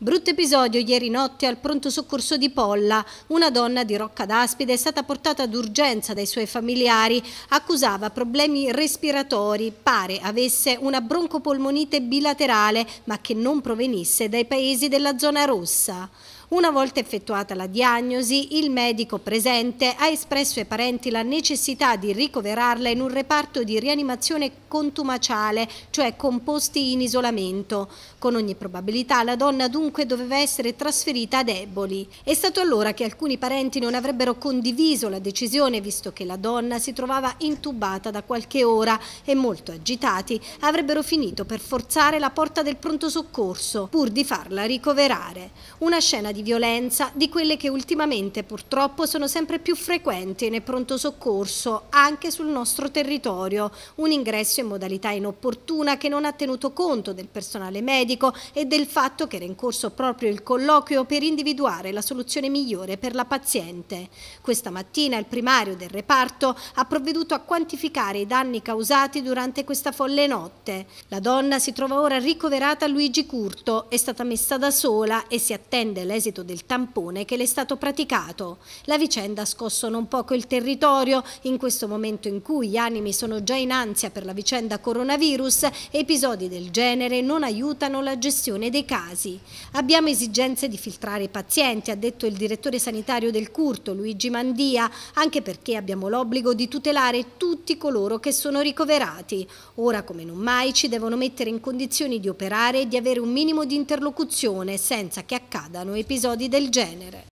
Brutto episodio ieri notte al pronto soccorso di Polla. Una donna di Rocca d'Aspide è stata portata d'urgenza dai suoi familiari. Accusava problemi respiratori. Pare avesse una broncopolmonite bilaterale, ma che non provenisse dai paesi della zona rossa. Una volta effettuata la diagnosi, il medico presente ha espresso ai parenti la necessità di ricoverarla in un reparto di rianimazione contumaciale, cioè composti in isolamento. Con ogni probabilità la donna dunque doveva essere trasferita ad Eboli. È stato allora che alcuni parenti non avrebbero condiviso la decisione, visto che la donna si trovava intubata da qualche ora e molto agitati avrebbero finito per forzare la porta del pronto soccorso, pur di farla ricoverare. Una scena di di violenza, di quelle che ultimamente purtroppo sono sempre più frequenti nel pronto soccorso, anche sul nostro territorio. Un ingresso in modalità inopportuna che non ha tenuto conto del personale medico e del fatto che era in corso proprio il colloquio per individuare la soluzione migliore per la paziente. Questa mattina il primario del reparto ha provveduto a quantificare i danni causati durante questa folle notte. La donna si trova ora ricoverata a Luigi Curto, è stata messa da sola e si attende l'esito esito del tampone che le è stato praticato. La vicenda ha scosso non poco il territorio, in questo momento in cui gli animi sono già in ansia per la vicenda coronavirus, episodi del genere non aiutano la gestione dei casi. Abbiamo esigenze di filtrare i pazienti, ha detto il direttore sanitario del Curto, Luigi Mandia, anche perché abbiamo l'obbligo di tutelare tutti coloro che sono ricoverati. Ora come non mai ci devono mettere in condizioni di operare e di avere un minimo di interlocuzione senza che accadano episodi episodi del genere.